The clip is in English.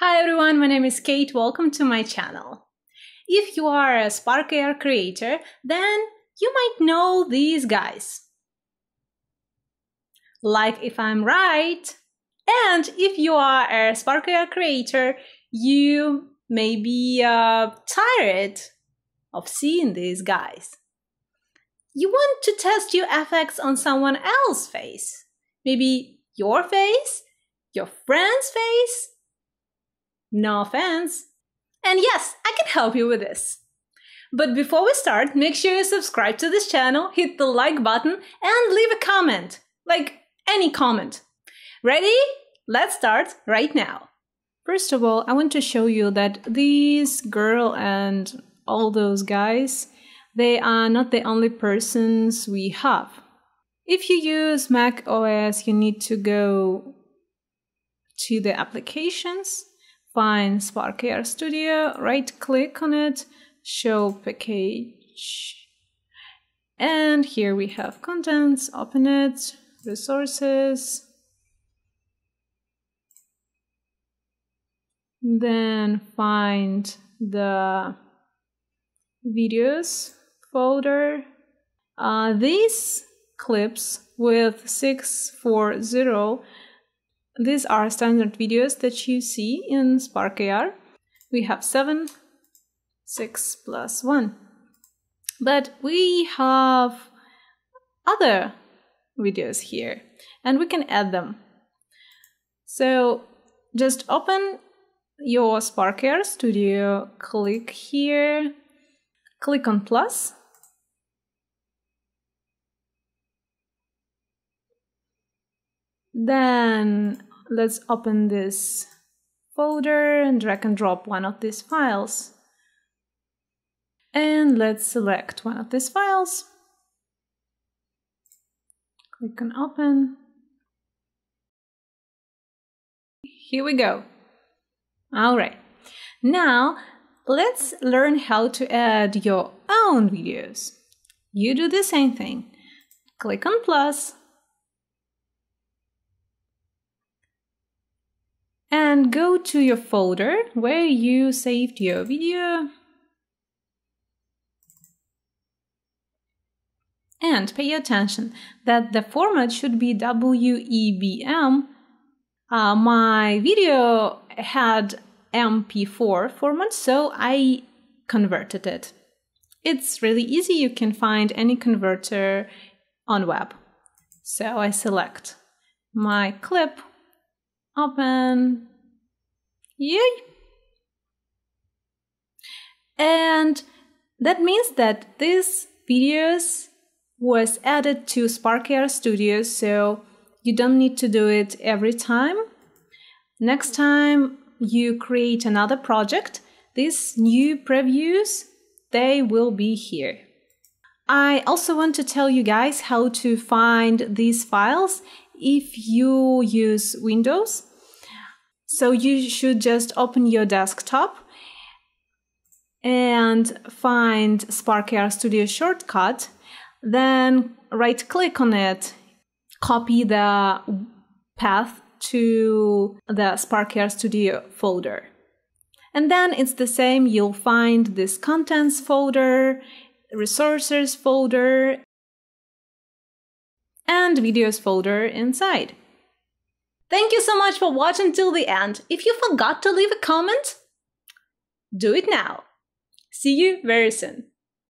Hi everyone, my name is Kate, welcome to my channel. If you are a Spark Air creator, then you might know these guys. Like if I'm right. And if you are a Spark Air creator, you may be uh, tired of seeing these guys. You want to test your effects on someone else's face. Maybe your face, your friend's face, no offense. And yes, I can help you with this. But before we start, make sure you subscribe to this channel, hit the like button, and leave a comment. Like any comment. Ready? Let's start right now. First of all, I want to show you that these girl and all those guys, they are not the only persons we have. If you use Mac OS, you need to go to the applications find Spark AR Studio, right click on it, show package. And here we have contents, open it, resources. Then find the videos folder. Uh, these clips with 640 these are standard videos that you see in Spark AR. We have 7, 6 plus 1. But we have other videos here and we can add them. So just open your Spark AR Studio, click here, click on plus. Then let's open this folder and drag and drop one of these files. And let's select one of these files. Click on open. Here we go. All right. Now let's learn how to add your own videos. You do the same thing. Click on plus, and go to your folder where you saved your video and pay attention that the format should be WEBM. Uh, my video had MP4 format, so I converted it. It's really easy. You can find any converter on web. So I select my clip, open, Yay! And that means that these videos was added to SparkAir Studio, so you don't need to do it every time. Next time you create another project, these new previews, they will be here. I also want to tell you guys how to find these files if you use Windows. So you should just open your desktop and find SparkAir Studio shortcut. Then right click on it, copy the path to the SparkAir Studio folder. And then it's the same, you'll find this contents folder, resources folder, and videos folder inside. Thank you so much for watching till the end. If you forgot to leave a comment, do it now. See you very soon.